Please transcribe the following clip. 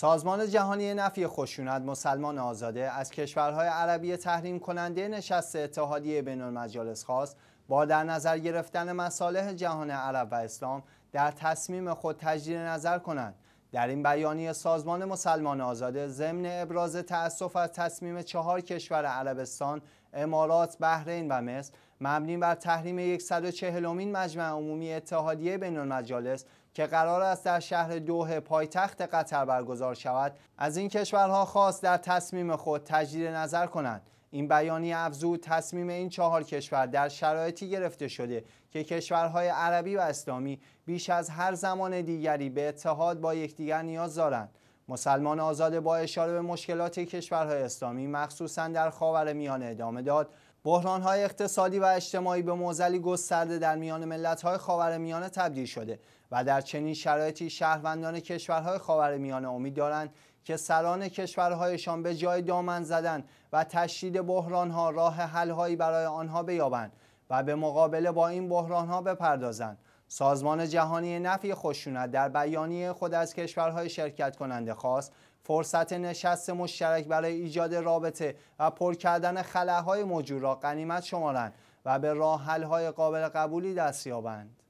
سازمان جهانی نفی خشونت مسلمان آزاده از کشورهای عربی تحریم کننده نشست اتحادیه بین المجالس خواست با در نظر گرفتن مصالح جهان عرب و اسلام در تصمیم خود تجدید نظر کنند در این بیانیه سازمان مسلمان آزاده ضمن ابراز تأسف از تصمیم چهار کشور عربستان امارات، بحرین و مصر مبنی بر تحریم 140 مجمع عمومی اتحادیه بین المجالس که قرار است در شهر دوه پایتخت قطر برگزار شود از این کشورها خواست در تصمیم خود تجدید نظر کنند این بیانیه افزود تصمیم این چهار کشور در شرایطی گرفته شده که کشورهای عربی و اسلامی بیش از هر زمان دیگری به اتحاد با یکدیگر نیاز دارند مسلمان آزاده با اشاره به مشکلات کشورهای اسلامی مخصوصا در خاور میانه ادامه داد بحرانهای اقتصادی و اجتماعی به موزلی گسترده در میان ملتهای خاورمیانه تبدیل شده و در چنین شرایطی شهروندان کشورهای خاورمیانه امید دارند که سران کشورهایشان به جای دامن زدن و تشدید بحرانها راه حلهایی برای آنها بیابند و به مقابله با این بحرانها بپردازند سازمان جهانی نفی خشونت در بیانیه خود از کشورهای شرکت کننده خواست فرصت نشست مشترک برای ایجاد رابطه و پر کردن خلاهای موجود را قنیمت شمارند و به های قابل قبولی دست یابند.